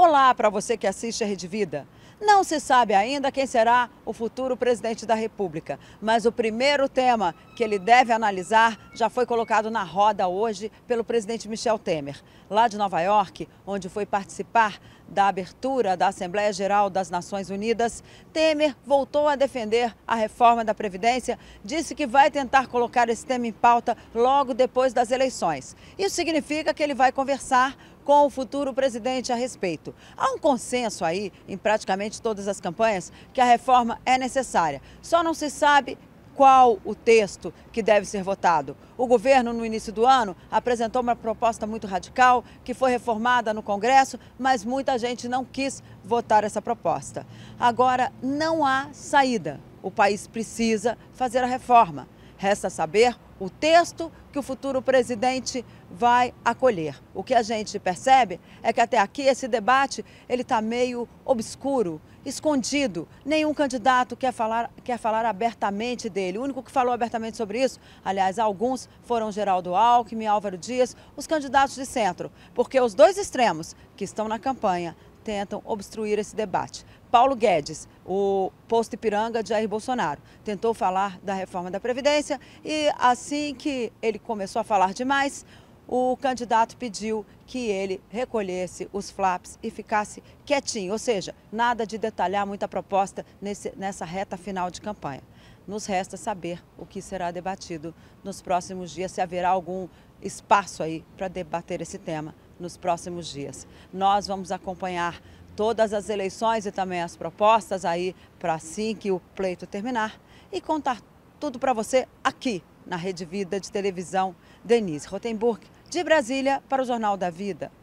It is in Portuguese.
Olá para você que assiste a Rede Vida. Não se sabe ainda quem será o futuro presidente da República, mas o primeiro tema que ele deve analisar já foi colocado na roda hoje pelo presidente Michel Temer, lá de Nova York, onde foi participar da abertura da Assembleia Geral das Nações Unidas. Temer voltou a defender a reforma da Previdência, disse que vai tentar colocar esse tema em pauta logo depois das eleições. Isso significa que ele vai conversar com o futuro presidente a respeito. Há um consenso aí, em praticamente todas as campanhas, que a reforma é necessária. Só não se sabe qual o texto que deve ser votado. O governo, no início do ano, apresentou uma proposta muito radical, que foi reformada no Congresso, mas muita gente não quis votar essa proposta. Agora, não há saída. O país precisa fazer a reforma. Resta saber o texto que o futuro presidente vai acolher. O que a gente percebe é que até aqui esse debate ele está meio obscuro, escondido. Nenhum candidato quer falar, quer falar abertamente dele. O único que falou abertamente sobre isso, aliás, alguns foram Geraldo Alckmin, Álvaro Dias, os candidatos de centro, porque os dois extremos que estão na campanha tentam obstruir esse debate. Paulo Guedes, o posto Ipiranga de Jair Bolsonaro. Tentou falar da reforma da Previdência e assim que ele começou a falar demais, o candidato pediu que ele recolhesse os flaps e ficasse quietinho, ou seja, nada de detalhar muita proposta nesse, nessa reta final de campanha. Nos resta saber o que será debatido nos próximos dias, se haverá algum espaço aí para debater esse tema nos próximos dias. Nós vamos acompanhar todas as eleições e também as propostas aí para assim que o pleito terminar e contar tudo para você aqui na Rede Vida de Televisão, Denise Rotenburg. De Brasília, para o Jornal da Vida.